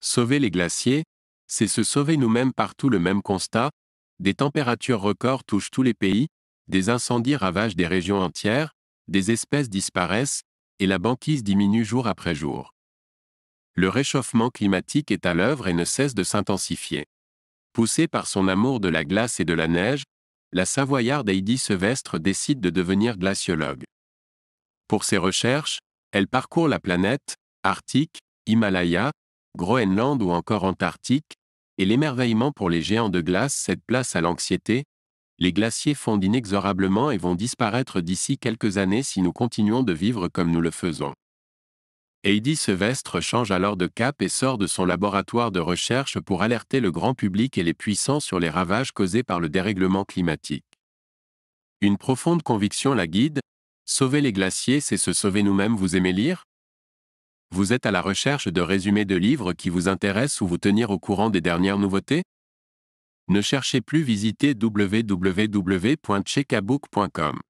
Sauver les glaciers, c'est se sauver nous-mêmes partout le même constat, des températures records touchent tous les pays, des incendies ravagent des régions entières, des espèces disparaissent, et la banquise diminue jour après jour. Le réchauffement climatique est à l'œuvre et ne cesse de s'intensifier. Poussée par son amour de la glace et de la neige, la savoyarde Heidi Sevestre décide de devenir glaciologue. Pour ses recherches, elle parcourt la planète, Arctique, Himalaya, Groenland ou encore Antarctique, et l'émerveillement pour les géants de glace cède place à l'anxiété, les glaciers fondent inexorablement et vont disparaître d'ici quelques années si nous continuons de vivre comme nous le faisons. Heidi Sevestre change alors de cap et sort de son laboratoire de recherche pour alerter le grand public et les puissants sur les ravages causés par le dérèglement climatique. Une profonde conviction la guide, Sauver les glaciers, c'est se sauver nous-mêmes, vous aimez lire vous êtes à la recherche de résumés de livres qui vous intéressent ou vous tenir au courant des dernières nouveautés Ne cherchez plus visiter www.checkabook.com.